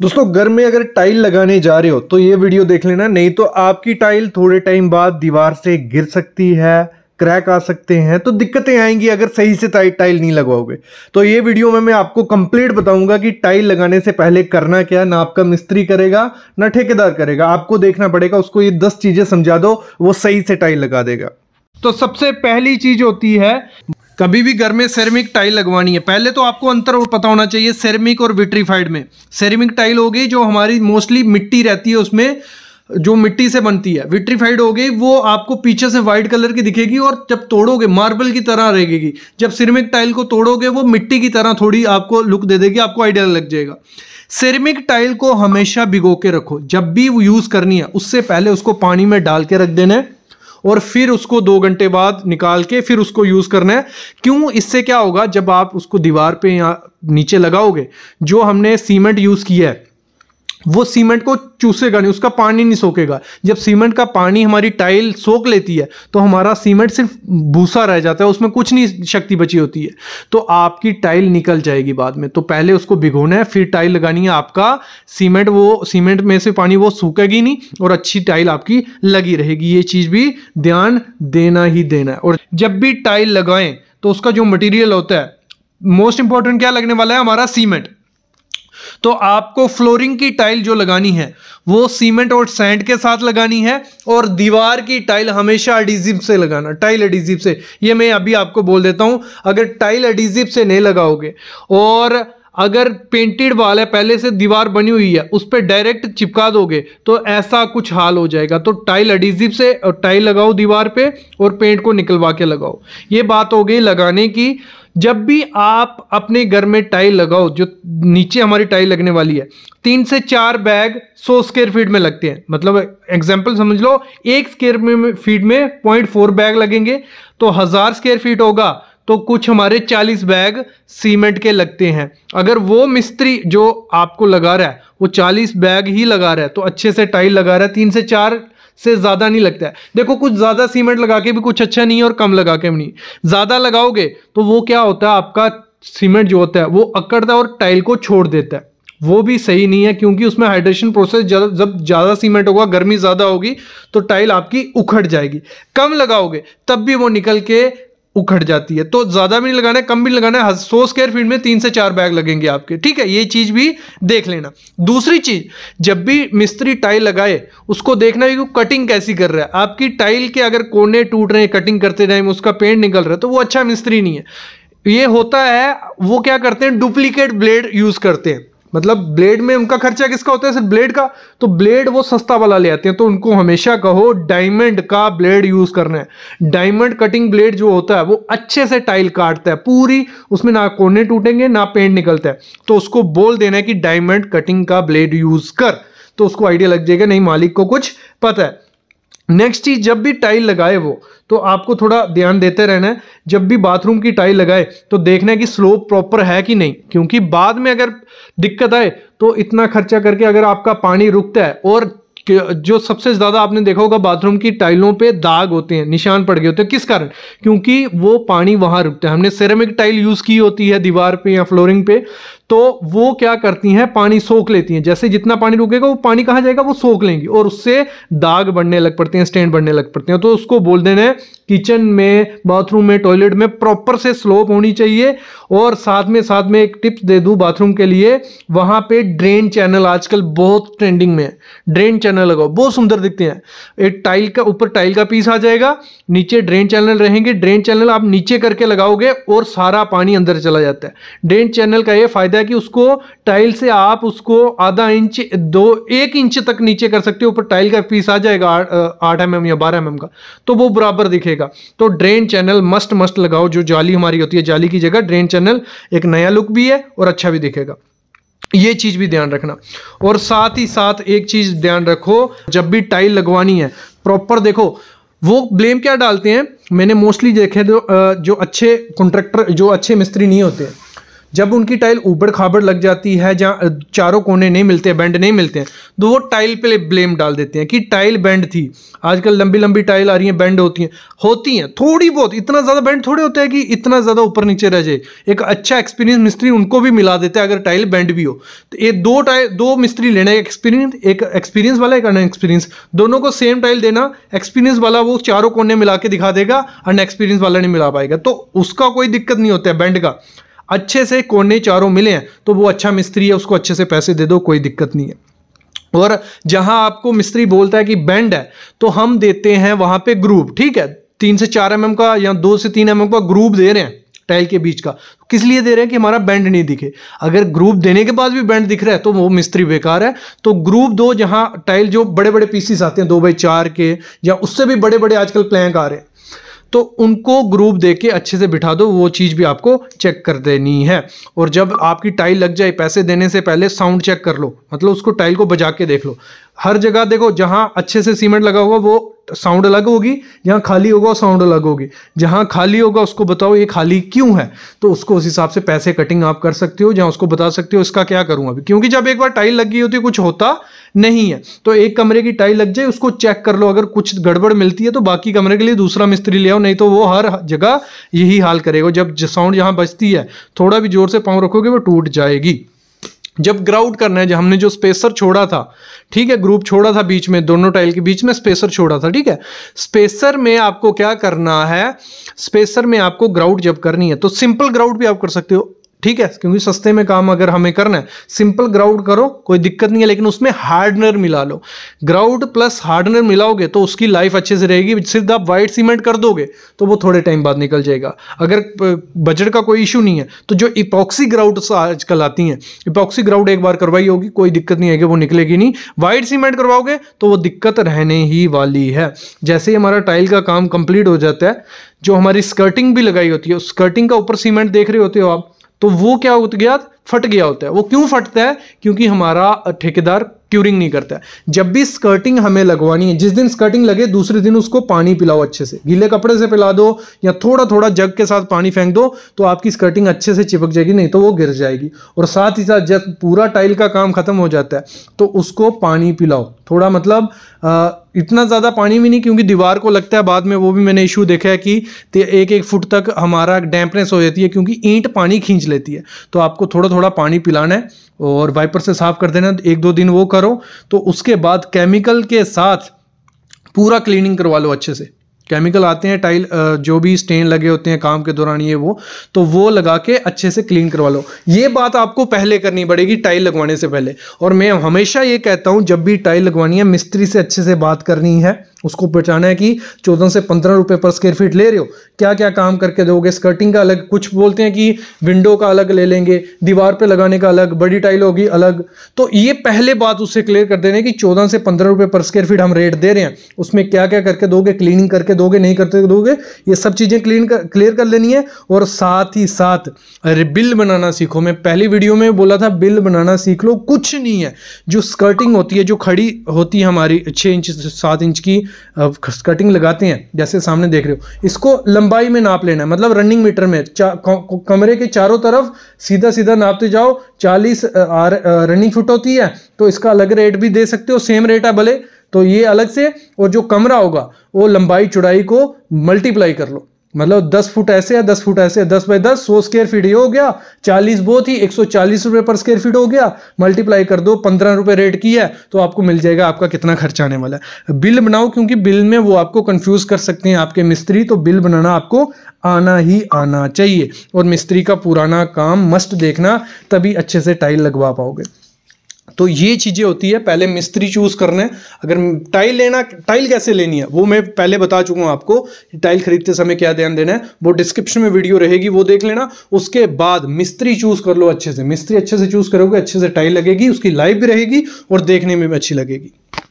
दोस्तों घर में अगर टाइल लगाने जा रहे हो तो ये वीडियो देख लेना नहीं तो आपकी टाइल थोड़े टाइम बाद दीवार से गिर सकती है क्रैक आ सकते हैं तो दिक्कतें आएंगी अगर सही से टाइल नहीं लगवाओगे तो ये वीडियो में मैं आपको कंप्लीट बताऊंगा कि टाइल लगाने से पहले करना क्या ना आपका मिस्त्री करेगा ना ठेकेदार करेगा आपको देखना पड़ेगा उसको ये दस चीज़ें समझा दो वो सही से टाइल लगा देगा तो सबसे पहली चीज़ होती है कभी भी घर में सेरेमिक टाइल लगवानी है पहले तो आपको अंतर पता होना चाहिए सेरेमिक और विट्रीफाइड में सेरेमिक टाइल हो गई जो हमारी मोस्टली मिट्टी रहती है उसमें जो मिट्टी से बनती है विट्रीफाइड हो गई वो आपको पीछे से व्हाइट कलर की दिखेगी और जब तोड़ोगे मार्बल की तरह रहेगी जब सिरेमिक टाइल को तोड़ोगे वो मिट्टी की तरह थोड़ी आपको लुक दे देगी आपको आइडिया लग जाएगा सिरेमिक टाइल को हमेशा भिगो के रखो जब भी यूज़ करनी है उससे पहले उसको पानी में डाल के रख देना है और फिर उसको दो घंटे बाद निकाल के फिर उसको यूज़ करना है क्यों इससे क्या होगा जब आप उसको दीवार पे यहाँ नीचे लगाओगे जो हमने सीमेंट यूज़ किया है वो सीमेंट को चूसेगा नहीं उसका पानी नहीं सोखेगा जब सीमेंट का पानी हमारी टाइल सोख लेती है तो हमारा सीमेंट सिर्फ भूसा रह जाता है उसमें कुछ नहीं शक्ति बची होती है तो आपकी टाइल निकल जाएगी बाद में तो पहले उसको भिगोना है फिर टाइल लगानी है आपका सीमेंट वो सीमेंट में से पानी वो सूखेगी नहीं और अच्छी टाइल आपकी लगी रहेगी ये चीज़ भी ध्यान देना ही देना है और जब भी टाइल लगाएं तो उसका जो मटीरियल होता है मोस्ट इंपॉर्टेंट क्या लगने वाला है हमारा सीमेंट तो आपको फ्लोरिंग की टाइल जो लगानी है वो सीमेंट और सैंड के साथ लगानी है और दीवार की टाइल हमेशा अडिजिव से लगाना टाइल अडिजिव से ये मैं अभी आपको बोल देता हूँ अगर टाइल अडिजिव से नहीं लगाओगे और अगर पेंटेड वाल है पहले से दीवार बनी हुई है उस पर डायरेक्ट चिपका दोगे तो ऐसा कुछ हाल हो जाएगा तो टाइल अडिजिव से और टाइल लगाओ दीवार पे और पेंट को निकलवा के लगाओ ये बात हो गई लगाने की जब भी आप अपने घर में टाइल लगाओ जो नीचे हमारी टाइल लगने वाली है तीन से चार बैग सौ स्क्वेयर फीट में लगते हैं मतलब एग्जाम्पल समझ लो एक स्क्वेयर फीट में पॉइंट फोर बैग लगेंगे तो हज़ार स्क्वेयर फीट होगा तो कुछ हमारे चालीस बैग सीमेंट के लगते हैं अगर वो मिस्त्री जो आपको लगा रहा है वो चालीस बैग ही लगा रहा है तो अच्छे से टाइल लगा रहा है तीन से चार से ज़्यादा नहीं लगता है देखो कुछ ज़्यादा सीमेंट लगा के भी कुछ अच्छा नहीं है और कम लगा के भी नहीं ज़्यादा लगाओगे तो वो क्या होता है आपका सीमेंट जो होता है वो अकड़ता है और टाइल को छोड़ देता है वो भी सही नहीं है क्योंकि उसमें हाइड्रेशन प्रोसेस जब ज़्यादा सीमेंट होगा गर्मी ज़्यादा होगी तो टाइल आपकी उखड़ जाएगी कम लगाओगे तब भी वो निकल के उखड़ जाती है तो ज़्यादा भी नहीं लगाना है कम भी लगाना है सौ स्क्वेयर फीट में तीन से चार बैग लगेंगे आपके ठीक है ये चीज़ भी देख लेना दूसरी चीज़ जब भी मिस्त्री टाइल लगाए उसको देखना है कि कटिंग कैसी कर रहा है आपकी टाइल के अगर कोने टूट रहे हैं कटिंग करते टाइम उसका पेंट निकल रहा है तो वो अच्छा मिस्त्री नहीं है ये होता है वो क्या करते हैं डुप्लीकेट ब्लेड यूज़ करते हैं मतलब ब्लेड में उनका खर्चा किसका होता है सिर्फ ब्लेड का तो ब्लेड वो सस्ता वाला ले आते हैं तो उनको हमेशा कहो डायमंड का ब्लेड यूज करना है डायमंड कटिंग ब्लेड जो होता है वो अच्छे से टाइल काटता है पूरी उसमें ना कोने टूटेंगे ना पेंट निकलता है तो उसको बोल देना है कि डायमंड कटिंग का ब्लेड यूज कर तो उसको आइडिया लग जाएगा नहीं मालिक को कुछ पता है नेक्स्ट चीज जब भी टाइल लगाए वो तो आपको थोड़ा ध्यान देते रहना है जब भी बाथरूम की टाइल लगाए तो देखना है कि स्लोप प्रॉपर है कि नहीं क्योंकि बाद में अगर दिक्कत आए तो इतना खर्चा करके अगर आपका पानी रुकता है और जो सबसे ज़्यादा आपने देखा होगा बाथरूम की टाइलों पे दाग होते हैं निशान पड़ गए होते हैं किस कारण क्योंकि वो पानी वहाँ रुकता है हमने सेरेमिक टाइल यूज़ की होती है दीवार पे या फ्लोरिंग पे तो वो क्या करती हैं पानी सोख लेती हैं जैसे जितना पानी रुकेगा वो पानी कहाँ जाएगा वो सोख लेंगी और उससे दाग बढ़ने लग पड़ते हैं स्टैंड बढ़ने लग पड़ते हैं तो उसको बोल देना किचन में बाथरूम में टॉयलेट में प्रॉपर से स्लोप होनी चाहिए और साथ में साथ में एक टिप्स दे दूँ बाथरूम के लिए वहाँ पर ड्रेन चैनल आजकल बहुत ट्रेंडिंग में है ड्रेन चैनल चैनल लगाओ बहुत सुंदर दिखते हैं एक टाइल का ऊपर टाइल का पीस आ जाएगा नीचे ड्रेन चैनल रहेंगे ड्रेन चैनल आप नीचे करके लगाओगे और सारा पानी अंदर चला जाता है ड्रेन चैनल का ये फायदा है कि उसको टाइल से आप उसको आधा इंच दो एक इंच तक नीचे कर सकते हो ऊपर टाइल का पीस आ जाएगा आठ एम या बारह एम का तो वो बराबर दिखेगा तो ड्रेन चैनल मस्ट मस्ट लगाओ जो जाली हमारी होती है जाली की जगह ड्रेन चैनल एक नया लुक भी है और अच्छा भी दिखेगा ये चीज़ भी ध्यान रखना और साथ ही साथ एक चीज़ ध्यान रखो जब भी टाइल लगवानी है प्रॉपर देखो वो ब्लेम क्या डालते हैं मैंने मोस्टली देखे जो जो अच्छे कॉन्ट्रेक्टर जो अच्छे मिस्त्री नहीं होते हैं जब उनकी टाइल ऊबड़ खाबड़ लग जाती है जहाँ चारों कोने नहीं मिलते बैंड नहीं मिलते हैं तो वो टाइल पे ब्लेम डाल देते हैं कि टाइल बैंड थी आजकल लंबी लंबी टाइल आ रही है बैंड होती हैं होती हैं थोड़ी बहुत इतना ज़्यादा बैंड थोड़े होते हैं कि इतना ज़्यादा ऊपर नीचे रह जाए एक अच्छा एक्सपीरियंस मिस्त्री उनको भी मिला देते हैं अगर टाइल बैंड भी हो तो ये दो टाइल दो मिस्त्री लेना है एक्सपीरियंस एक एक्सपीरियंस वाला एक अनएक्सपीरियंस दोनों को सेम टाइल देना एक्सपीरियंस वाला वो चारों कोने मिला के दिखा देगा अनएक्सपीरियंस वाला नहीं मिला पाएगा तो उसका कोई दिक्कत नहीं होता है बैंड का अच्छे से कोने चारों मिले हैं तो वो अच्छा मिस्त्री है उसको अच्छे से पैसे दे दो कोई दिक्कत नहीं है और जहां आपको मिस्त्री बोलता है कि बैंड है तो हम देते हैं वहां पे ग्रुप ठीक है तीन से चार एम का या दो से तीन एम का ग्रुप दे रहे हैं टाइल के बीच का तो किस लिए दे रहे हैं कि हमारा बैंड नहीं दिखे अगर ग्रुप देने के बाद भी बैंड दिख रहा है तो वो मिस्त्री बेकार है तो ग्रुप दो जहाँ टाइल जो बड़े बड़े पीसीस आते हैं दो बाई चार के या उससे भी बड़े बड़े आजकल प्लैंक आ रहे हैं तो उनको ग्रुप दे के अच्छे से बिठा दो वो चीज़ भी आपको चेक कर देनी है और जब आपकी टाइल लग जाए पैसे देने से पहले साउंड चेक कर लो मतलब उसको टाइल को बजा के देख लो हर जगह देखो जहाँ अच्छे से सीमेंट लगा होगा वो साउंड अलग होगी जहाँ खाली होगा साउंड अलग होगी जहाँ खाली होगा उसको बताओ ये खाली क्यों है तो उसको उस हिसाब से पैसे कटिंग आप कर सकते हो जहाँ उसको बता सकते हो इसका क्या करूँ अभी क्योंकि जब एक बार टाइल लगी होती कुछ होता नहीं है तो एक कमरे की टाइल लग जाए उसको चेक कर लो अगर कुछ गड़बड़ मिलती है तो बाकी कमरे के लिए दूसरा मिस्त्री ले आओ नहीं तो वो हर जगह यही हाल करेगा जब साउंड जहाँ बचती है थोड़ा भी जोर से पाँव रखोगे वो टूट जाएगी जब ग्राउट करना है जब हमने जो स्पेसर छोड़ा था ठीक है ग्रुप छोड़ा था बीच में दोनों टाइल के बीच में स्पेसर छोड़ा था ठीक है स्पेसर में आपको क्या करना है स्पेसर में आपको ग्राउट जब करनी है तो सिंपल ग्राउट भी आप कर सकते हो ठीक है क्योंकि सस्ते में काम अगर हमें करना है सिंपल ग्राउंड करो कोई दिक्कत नहीं है लेकिन उसमें हार्डनर मिला लो ग्राउंड प्लस हार्डनर मिलाओगे तो उसकी लाइफ अच्छे से रहेगी सिर्फ आप वाइट सीमेंट कर दोगे तो वो थोड़े टाइम बाद निकल जाएगा अगर बजट का कोई इशू नहीं है तो जो इपॉक्सी ग्राउंड आजकल आती हैं इपॉक्सी ग्राउंड एक बार करवाई होगी कोई दिक्कत नहीं आएगी वो निकलेगी नहीं वाइट सीमेंट करवाओगे तो वो दिक्कत रहने ही वाली है जैसे ही हमारा टाइल का काम कंप्लीट हो जाता है जो हमारी स्कर्टिंग भी लगाई होती है उस स्कर्टिंग का ऊपर सीमेंट देख रहे होते हो आप तो वो क्या हो गया फट गया होता है वो क्यों फटता है क्योंकि हमारा ठेकेदार क्यूरिंग नहीं करता है जब भी स्कर्टिंग हमें लगवानी है जिस दिन स्कर्टिंग लगे दूसरे दिन उसको पानी पिलाओ अच्छे से गीले कपड़े से पिला दो या थोड़ा थोड़ा जग के साथ पानी फेंक दो तो आपकी स्कर्टिंग अच्छे से चिपक जाएगी नहीं तो वो गिर जाएगी और साथ ही साथ जब पूरा टाइल का काम खत्म हो जाता है तो उसको पानी पिलाओ थोड़ा मतलब आ, इतना ज़्यादा पानी भी नहीं क्योंकि दीवार को लगता है बाद में वो भी मैंने इशू देखा है कि एक एक फुट तक हमारा डैम्पनेस हो जाती है क्योंकि ईंट पानी खींच लेती है तो आपको थोड़ा थोड़ा पानी पिलाना है और वाइपर से साफ़ कर देना एक दो दिन वो करो तो उसके बाद केमिकल के साथ पूरा क्लीनिंग करवा लो अच्छे से केमिकल आते हैं टाइल जो भी स्टेन लगे होते हैं काम के दौरान ये वो तो वो लगा के अच्छे से क्लीन करवा लो ये बात आपको पहले करनी पड़ेगी टाइल लगवाने से पहले और मैं हमेशा ये कहता हूँ जब भी टाइल लगवानी है मिस्त्री से अच्छे से बात करनी है उसको पहचाना है कि चौदह से पंद्रह रुपये पर स्क्वायर फीट ले रहे हो क्या क्या काम करके दोगे स्कर्टिंग का अलग कुछ बोलते हैं कि विंडो का अलग ले लेंगे दीवार पे लगाने का अलग बड़ी टाइल होगी अलग तो ये पहले बात उससे क्लियर कर देने कि चौदह से पंद्रह रुपये पर स्क्वायर फीट हम रेट दे रहे हैं उसमें क्या क्या करके दोगे क्लीनिंग करके दोगे नहीं करते दोगे ये सब चीज़ें क्लीन कर क्लियर कर लेनी है और साथ ही साथ अरे बिल बनाना सीखो मैं पहली वीडियो में बोला था बिल बनाना सीख लो कुछ नहीं है जो स्कर्टिंग होती है जो खड़ी होती है हमारी छः इंच सात इंच की कटिंग लगाते हैं जैसे सामने देख रहे हो इसको लंबाई में नाप लेना है मतलब रनिंग मीटर में कमरे के चारों तरफ सीधा सीधा नापते जाओ चालीस रनिंग फुट होती है तो इसका अलग रेट भी दे सकते हो सेम रेट है भले तो ये अलग से और जो कमरा होगा वो लंबाई चौड़ाई को मल्टीप्लाई कर लो मतलब दस फुट ऐसे है दस फुट ऐसे है दस बाई दस सौ स्क्वेयर फीट ये हो गया चालीस बहुत ही एक सौ चालीस रुपए पर स्क्वेयर फीट हो गया मल्टीप्लाई कर दो पंद्रह रुपए रेट की है तो आपको मिल जाएगा आपका कितना खर्च आने वाला है बिल बनाओ क्योंकि बिल में वो आपको कंफ्यूज कर सकते हैं आपके मिस्त्री तो बिल बनाना आपको आना ही आना चाहिए और मिस्त्री का पुराना काम मस्ट देखना तभी अच्छे से टाइल लगवा पाओगे तो ये चीज़ें होती है पहले मिस्त्री चूज़ करना है अगर टाइल लेना टाइल कैसे लेनी है वो मैं पहले बता चुका हूँ आपको टाइल खरीदते समय क्या ध्यान देना है वो डिस्क्रिप्शन में वीडियो रहेगी वो देख लेना उसके बाद मिस्त्री चूज़ कर लो अच्छे से मिस्त्री अच्छे से चूज़ करोगे अच्छे से टाइल लगेगी उसकी लाइफ भी रहेगी और देखने में भी अच्छी लगेगी